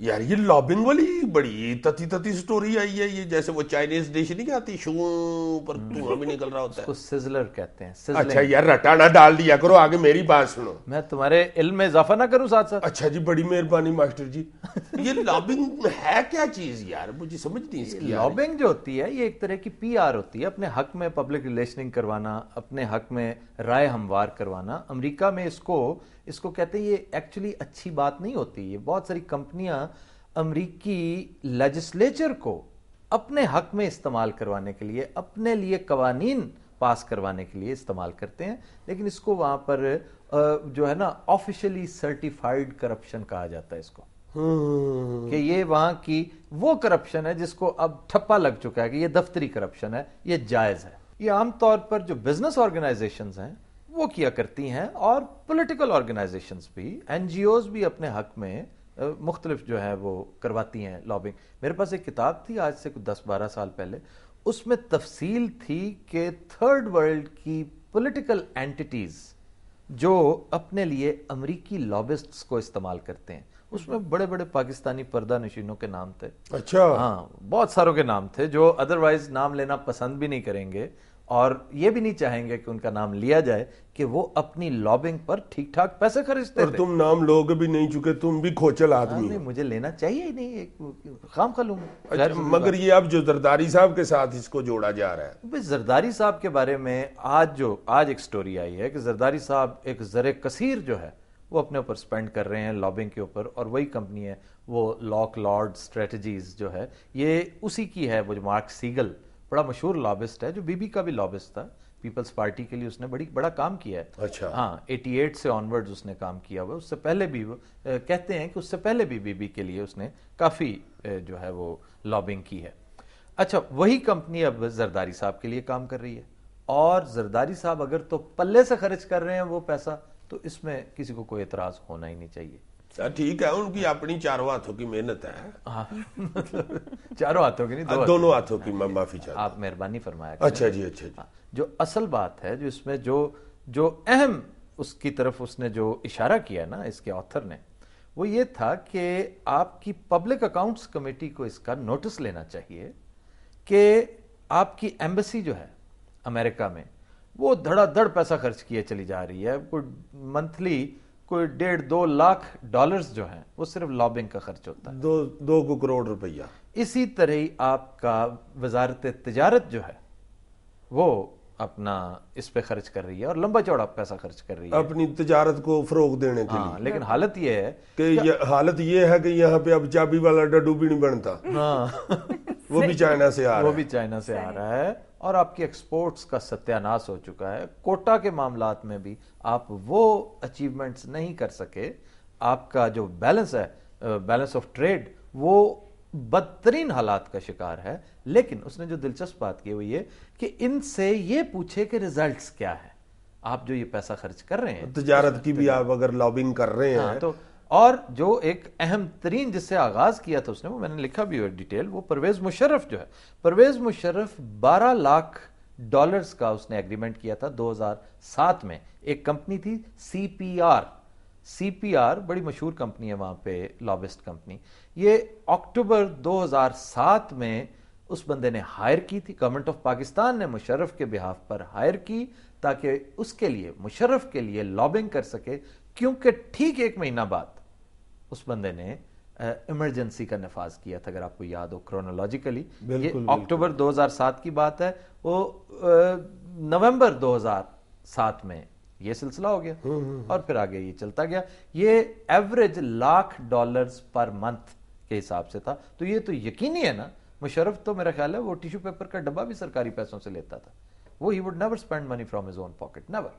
यार ये लॉबिंग वाली बड़ी तती तती स्टोरी आई है ये जैसे वो चाइनीज डिश नहीं आती पर धुआं भी निकल रहा होता है सिजलर कहते हैं अच्छा यार रटाना डाल दिया करो आगे मेरी बात सुनो मैं तुम्हारे इल्म में इजाफा ना करूं साथ साथ अच्छा जी बड़ी मेहरबानी मास्टर जी ये लॉबिंग है क्या चीज यार मुझे समझ नहीं इसकी लॉबिंग जो होती है ये एक तरह की पी आर होती है अपने हक में पब्लिक रिलेशनिंग करवाना अपने हक में राय हमवार करवाना अमरीका में इसको इसको कहते हैं ये एक्चुअली अच्छी बात नहीं होती ये बहुत सारी कंपनियां अमरीकी लेजिस्लेचर को अपने हक में इस्तेमाल करवाने के लिए अपने लिए कवानीन पास करवाने के लिए इस्तेमाल करते हैं लेकिन इसको वहां पर जो है ना ऑफिशियली सर्टिफाइड करप्शन कहा जाता है इसको हम्म। कि ये वहां की वो करप्शन है जिसको अब ठप्पा लग चुका है कि ये दफ्तरी करप्शन है ये जायज़ है ये आमतौर पर जो बिजनेस ऑर्गेनाइजेशन हैं वो किया करती हैं और पोलिटिकल ऑर्गेनाइजेशन भी एन भी अपने हक में मुख्तलिफ जो है वो करवाती हैं लॉबिंग मेरे पास एक किताब थी आज से कुछ दस बारह साल पहले उसमें तफसील थी कि थर्ड वर्ल्ड की पोलिटिकल एंटिटीज़ जो अपने लिए अमरीकी लॉबिस्ट को इस्तेमाल करते हैं उसमें बड़े बड़े पाकिस्तानी पर्दा नशीनों के नाम थे अच्छा हाँ बहुत सारों के नाम थे जो अदरवाइज नाम लेना पसंद भी नहीं करेंगे और ये भी नहीं चाहेंगे कि उनका नाम लिया जाए कि वो अपनी लॉबिंग पर ठीक ठाक पैसे खरीदते और तुम नाम लोगे भी नहीं चुके तुम भी खोचल हाँ, आदमी मुझे लेना चाहिए ही नहीं एक खाम खा लूंगा अच्छा, मगर ये अब जो जरदारी साहब के साथ इसको जोड़ा जा रहा है जरदारी साहब के बारे में आज जो आज एक स्टोरी आई है कि जरदारी साहब एक जर कसीर जो है वो अपने ऊपर स्पेंड कर रहे हैं लॉबिंग के ऊपर और वही कंपनी है वो लॉक लॉर्ड स्ट्रेटजीज जो है ये उसी की है वो जो मार्क सीगल बड़ा मशहूर लॉबिस्ट है जो बीबी का भी लॉबिस्ट था पीपल्स पार्टी के लिए उसने बड़ी बड़ा काम किया है अच्छा हाँ एट से ऑनवर्ड उसने काम किया हुआ उससे पहले भी वो कहते हैं कि उससे पहले भी बीबी के लिए उसने काफ़ी जो है वो लॉबिंग की है अच्छा वही कंपनी अब जरदारी साहब के लिए काम कर रही है और जरदारी साहब अगर तो पल्ले से खर्च कर रहे हैं वो पैसा तो इसमें किसी को कोई एतराज़ होना ही नहीं चाहिए हाँ, ठीक है उनकी अपनी चारों हाथों की मेहनत है हाँ। चारों हाथों की नहीं हाँ, दोनों हाथों की मैं माफी चाहता आप मेहरबानी फरमाया अच्छा जी अच्छा जी जो असल बात है जो इसमें जो जो अहम उसकी तरफ उसने जो इशारा किया ना इसके ऑथर ने वो ये था कि आपकी पब्लिक अकाउंट्स कमेटी को इसका नोटिस लेना चाहिए कि आपकी एम्बेसी जो है अमेरिका में वो धड़ाधड़ पैसा खर्च किए चली जा रही है मंथली कोई डेढ़ दो लाख डॉलर्स जो हैं वो सिर्फ लॉबिंग का खर्च होता है दो दो करोड़ रुपया इसी तरह ही आपका वजारत तजारत जो है वो अपना इस पे खर्च कर रही है और लंबा चौड़ा पैसा खर्च कर रही है अपनी तजारत को फरोग देने के हाँ, लिए लेकिन हालत यह है कि हालत यह है कि यहाँ पे अब चाबी वाला डड्डू भी नहीं बनता हाँ वो भी चाइना से आ रहा है वो भी चाइना से आ रहा है और आपकी एक्सपोर्ट्स का सत्यानाश हो चुका है कोटा के मामला में भी आप वो अचीवमेंट्स नहीं कर सके आपका जो बैलेंस है बैलेंस ऑफ ट्रेड वो बदतरीन हालात का शिकार है लेकिन उसने जो दिलचस्प बात की वो ये कि इनसे ये पूछे कि रिजल्ट्स क्या है आप जो ये पैसा खर्च कर रहे हैं तो तजारत की भी आप अगर लॉबिंग कर रहे हाँ, हैं हाँ, तो और जो एक अहम तरीन जिससे आगाज़ किया था उसने वो मैंने लिखा भी है डिटेल वो परवेज़ मुशर्रफ जो है परवेज़ मुशर्रफ 12 लाख डॉलर्स का उसने एग्रीमेंट किया था 2007 में एक कंपनी थी C P R C P R बड़ी मशहूर कंपनी है वहां पे लॉबिस्ट कंपनी ये अक्टूबर 2007 में उस बंदे ने हायर की थी गवर्नमेंट ऑफ पाकिस्तान ने मुशर्रफ के बिहाफ पर हायर की ताकि उसके लिए मुशर्रफ के लिए लॉबिंग कर सके क्योंकि ठीक एक महीना बाद उस बंदे ने इमरजेंसी का नफाज किया था अगर आपको याद हो क्रोनोलॉजिकली ये अक्टूबर 2007 की बात है वो नवंबर 2007 में ये सिलसिला हो गया हम्म, हम्म, हम्म। और फिर आगे ये चलता गया ये एवरेज लाख डॉलर्स पर मंथ के हिसाब से था तो ये तो यकीन ही है ना मुशरफ तो मेरा ख्याल है वो टिश्यू पेपर का डब्बा भी सरकारी पैसों से लेता था वो he would never spend money from his own pocket never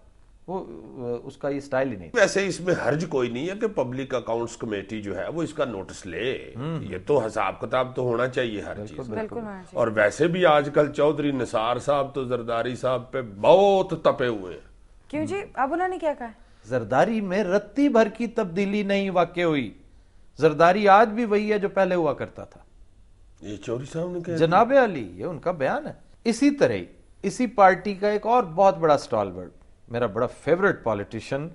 वो उसका ये स्टाइल ही नहीं वैसे इसमें हर्ज कोई नहीं है कि पब्लिक अकाउंट्स कमेटी जो है वो इसका नोटिस ले हम्म। ये तो हिसाब किताब तो होना चाहिए हर चीज और वैसे भी आजकल चौधरी निसार साहब तो जरदारी साहब पे बहुत तपे हुए क्यों जी हम्म। अब उन्होंने क्या कहा जरदारी में रत्ती भर की तब्दीली नहीं वाकई हुई जरदारी आज भी वही है जो पहले हुआ करता था ये चौधरी साहब ने जनाबे अली ये उनका बयान है इसी तरह इसी पार्टी का एक और बहुत बड़ा स्टॉलवर्ड मेरा बड़ा फेवरेट पॉलिटिशियन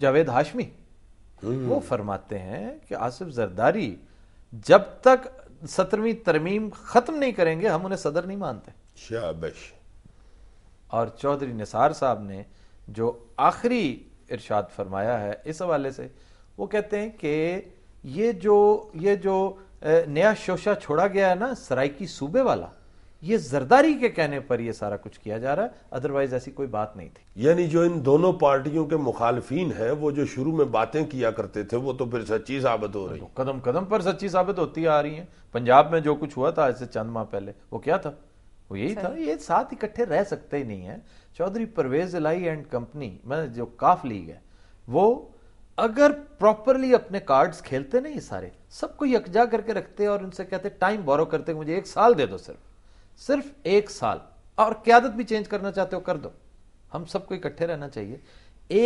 जावेद हाशमी वो हम्म। फरमाते हैं कि आसिफ जरदारी जब तक सत्रहवीं तरमीम खत्म नहीं करेंगे हम उन्हें सदर नहीं मानते शाबाश और चौधरी निसार साहब ने जो आखिरी इरशाद फरमाया है इस हवाले से वो कहते हैं कि ये जो ये जो नया शोशा छोड़ा गया है ना सराइकी सूबे वाला ये जरदारी के कहने पर यह सारा कुछ किया जा रहा है अदरवाइज ऐसी कोई बात नहीं थी यानी जो इन दोनों पार्टियों के मुखालफी हैं वो जो शुरू में बातें किया करते थे वो तो फिर सच्ची साबित हो रही है तो कदम कदम पर सच्ची साबित होती आ रही है पंजाब में जो कुछ हुआ था आज से चंद माह पहले वो क्या था वो यही था ये साथ इकट्ठे रह सकते ही नहीं है चौधरी परवेज इलाई एंड कंपनी मैं जो काफ लीग है वो अगर प्रॉपरली अपने कार्ड्स खेलते नहीं सारे सबको यकजा करके रखते और उनसे कहते टाइम बोरो करते मुझे एक साल दे दो सिर्फ सिर्फ एक साल और क्यादत भी चेंज करना चाहते हो कर दो हम सबको इकट्ठे रहना चाहिए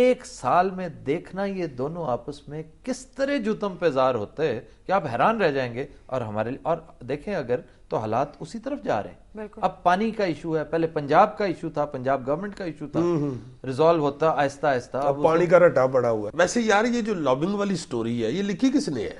एक साल में देखना ये दोनों आपस में किस तरह जुतम पेजार होते हैं कि आप हैरान रह जाएंगे और हमारे और देखें अगर तो हालात उसी तरफ जा रहे हैं अब पानी का इशू है पहले पंजाब का इशू था पंजाब गवर्नमेंट का इशू था हम्म, हम्म। रिजॉल्व होता आहिस्ता आहिस्ता अब पानी का रटा पड़ा हुआ है वैसे यार ये जो लॉबिंग वाली स्टोरी है ये लिखी किसने है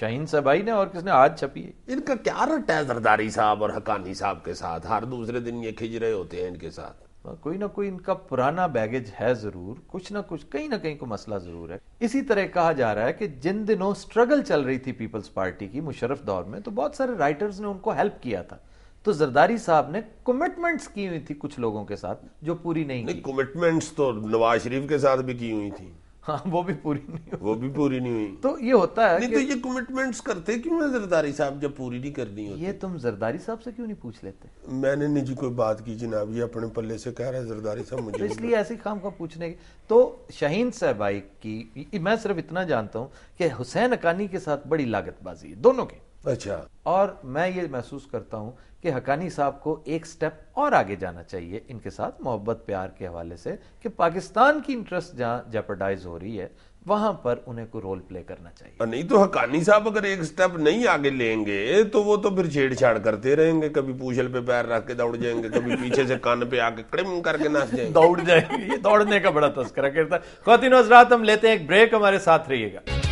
शाहीन सबाई ने और किसने आज छपी है इनका क्या रट है जरदारी साहब और हकानी साहब के साथ हर दूसरे दिन ये खिज रहे होते हैं इनके साथ हाँ, कोई ना कोई इनका पुराना बैगेज है जरूर कुछ ना कुछ कहीं ना कहीं को मसला जरूर है इसी तरह कहा जा रहा है कि जिन दिनों स्ट्रगल चल रही थी पीपल्स पार्टी की मुशरफ दौर में तो बहुत सारे राइटर्स ने उनको हेल्प किया था तो जरदारी साहब ने कमिटमेंट्स की हुई थी कुछ लोगों के साथ जो पूरी नहीं, नहीं कमिटमेंट्स तो नवाज शरीफ के साथ भी की हुई थी हाँ वो भी पूरी नहीं वो भी पूरी नहीं हुई तो ये होता है नहीं तो ये कमिटमेंट्स करते क्यों है जरदारी साहब जब पूरी नहीं करनी होती ये तुम जरदारी साहब से क्यों नहीं पूछ लेते मैंने निजी कोई बात की जनाब ये अपने पल्ले से कह रहा है जरदारी साहब मुझे तो इसलिए ऐसे काम का पूछने के तो शहीन भाई की मैं सिर्फ इतना जानता हूँ कि हुसैन अकानी के साथ बड़ी लागतबाजी है दोनों के अच्छा और मैं ये महसूस करता हूँ कि हकानी साहब को एक स्टेप और आगे जाना चाहिए इनके साथ मोहब्बत प्यार के हवाले से कि पाकिस्तान की इंटरेस्ट जहाँ जेपरडाइज हो रही है वहां पर उन्हें को रोल प्ले करना चाहिए नहीं तो हकानी साहब अगर एक स्टेप नहीं आगे लेंगे तो वो तो फिर छेड़छाड़ करते रहेंगे कभी पूछल पे पैर रख के दौड़ जाएंगे कभी पीछे से कान पे आके क्रिम करके नाच जाएंगे दौड़ जाएंगे ये दौड़ने का बड़ा तस्करा करता है खातिन हजरात हम लेते हैं एक ब्रेक हमारे साथ रहिएगा